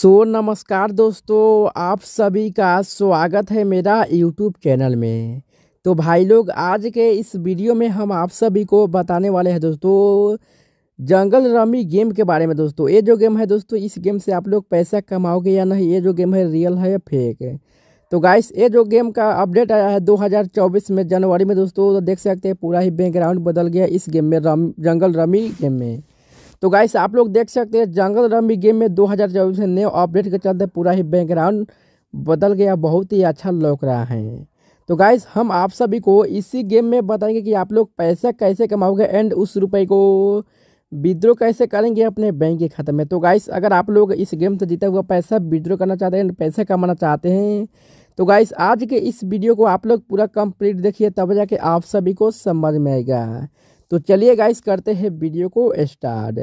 सो so, नमस्कार दोस्तों आप सभी का स्वागत है मेरा यूट्यूब चैनल में तो भाई लोग आज के इस वीडियो में हम आप सभी को बताने वाले हैं दोस्तों जंगल रमी गेम के बारे में दोस्तों ये जो गेम है दोस्तों इस गेम से आप लोग पैसा कमाओगे या नहीं ये जो गेम है रियल है या फेक है तो गाइस ये जो गेम का अपडेट आया है दो में जनवरी में दोस्तों तो देख सकते हैं पूरा ही बैकग्राउंड बदल गया इस गेम में रम जंगल रमी गेम में तो गाइस आप लोग देख सकते हैं जंगल रंबी गेम में दो हज़ार चौबीस में नए अपडेट के चलते पूरा ही बैकग्राउंड बदल गया बहुत ही अच्छा लग रहा है तो गाइस हम आप सभी को इसी गेम में बताएंगे कि आप लोग पैसा कैसे कमाओगे एंड उस रुपए को विद्रो कैसे करेंगे अपने बैंक के खाते में तो गाइस अगर आप लोग इस गेम से जीता हुआ पैसा विद्रो करना चाहते हैं पैसे कमाना चाहते हैं तो गाइस आज के इस वीडियो को आप लोग पूरा कंप्लीट देखिए तब जाके आप सभी को समझ में आएगा तो चलिए गाइस करते हैं वीडियो को स्टार्ट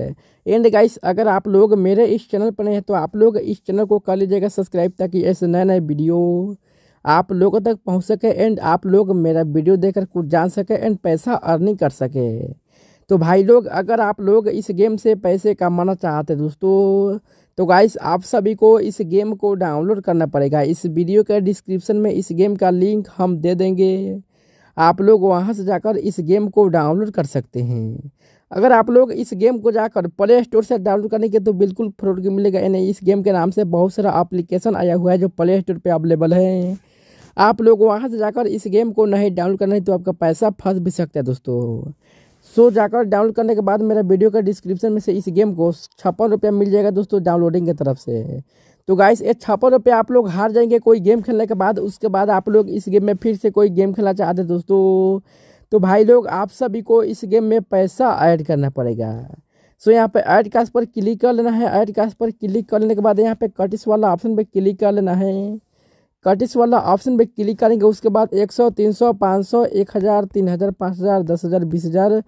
एंड गाइस अगर आप लोग मेरे इस चैनल पर हैं तो आप लोग इस चैनल को कर लीजिएगा सब्सक्राइब ताकि ऐसे नए नए वीडियो आप लोगों तक पहुंच सके एंड आप लोग मेरा वीडियो देखकर कुछ जान सके एंड पैसा अर्निंग कर सके तो भाई लोग अगर आप लोग इस गेम से पैसे कमाना चाहते दोस्तों तो गाइस आप सभी को इस गेम को डाउनलोड करना पड़ेगा इस वीडियो के डिस्क्रिप्शन में इस गेम का लिंक हम दे देंगे आप लोग वहाँ से जाकर इस गेम को डाउनलोड कर सकते हैं अगर आप लोग इस गेम को जाकर प्ले स्टोर से डाउनलोड करने के तो बिल्कुल फ्रॉड गेम मिलेगा यानी इस गेम के नाम से बहुत सारा एप्लीकेशन आया हुआ है जो प्ले स्टोर पर अवेलेबल है आप लोग वहाँ से जाकर इस गेम को नहीं डाउनलोड करना है तो आपका पैसा फंस भी सकता है दोस्तों सो so, जाकर डाउनलोड करने के बाद मेरा वीडियो का डिस्क्रिप्शन में से इस गेम को छप्पन रुपया मिल जाएगा दोस्तों डाउनलोडिंग की तरफ से तो गाइस ये छप्पन रुपये आप लोग हार जाएंगे कोई गेम खेलने के बाद उसके बाद आप लोग इस गेम में फिर से कोई गेम खेलना चाहते दोस्तों तो भाई लोग आप सभी को इस गेम में पैसा ऐड करना पड़ेगा सो यहाँ पे ऐड कैश पर क्लिक कर लेना है ऐड कास्ट पर क्लिक कर लेने के बाद यहाँ पे कटिस वाला ऑप्शन पर क्लिक कर लेना है कटिस वाला ऑप्शन पर क्लिक करेंगे उसके बाद एक सौ तीन सौ पाँच सौ एक हज़ार तीन हज़ार पाँच हज़ार दस हज़ार बीस हज़ार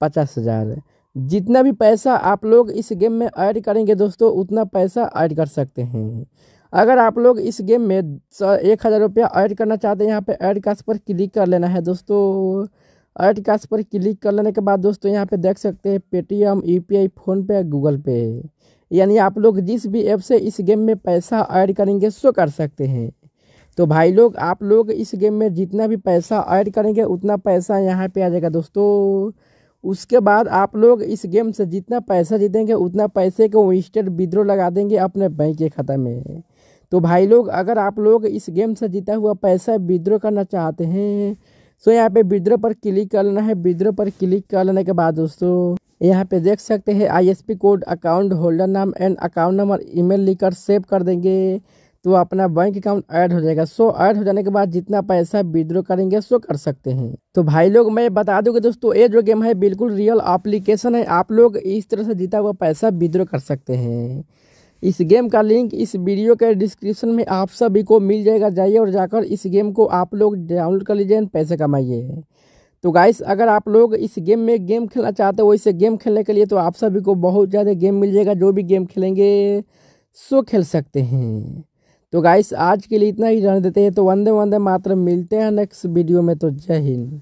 पचास हज़ार जितना भी पैसा आप लोग इस गेम में ऐड करेंगे दोस्तों उतना पैसा ऐड कर सकते हैं अगर आप लोग इस गेम में एक हज़ार रुपया ऐड करना चाहते हैं यहाँ पे ऐड कास्ट पर क्लिक कर लेना है दोस्तों ऐड कास्ट पर क्लिक कर लेने के बाद दोस्तों यहाँ पे देख सकते हैं Paytm U P I PhonePe Google pay यानी आप लोग जिस भी ऐप से इस गेम में पैसा ऐड करेंगे सो कर सकते हैं तो भाई लोग आप लोग इस गेम में जितना भी पैसा ऐड करेंगे उतना पैसा यहाँ पर आ जाएगा दोस्तों उसके बाद आप लोग इस गेम से जितना पैसा जीतेंगे उतना पैसे को इंस्टेंट विद्रो लगा देंगे अपने बैंक के खाता में तो भाई लोग अगर आप लोग इस गेम से जीता हुआ पैसा विद्रो करना चाहते हैं सो तो यहाँ पे विद्रो पर क्लिक कर लेना है विद्रो पर क्लिक कर लेने के बाद दोस्तों यहाँ पे देख सकते हैं आईएसपी कोड अकाउंट होल्डर नाम एंड अकाउंट नंबर ईमेल लिखकर सेव कर देंगे तो अपना बैंक अकाउंट ऐड हो जाएगा सो ऐड हो जाने के बाद जितना पैसा विद्रो करेंगे सो कर सकते हैं तो भाई लोग मैं बता दूं कि दोस्तों ये जो गेम है बिल्कुल रियल एप्लीकेशन है आप लोग इस तरह से जीता हुआ पैसा विद्रो कर सकते हैं इस गेम का लिंक इस वीडियो के डिस्क्रिप्शन में आप सभी को मिल जाएगा जाइए और जाकर इस गेम को आप लोग डाउनलोड कर लीजिए पैसे कमाइए तो गाइस अगर आप लोग इस गेम में गेम खेलना चाहते हो वैसे गेम खेलने के लिए तो आप सभी को बहुत ज़्यादा गेम मिल जाएगा जो भी गेम खेलेंगे सो खेल सकते हैं तो गाइस आज के लिए इतना ही जान देते हैं तो वंदे वंदे मात्र मिलते हैं नेक्स्ट वीडियो में तो जय हिंद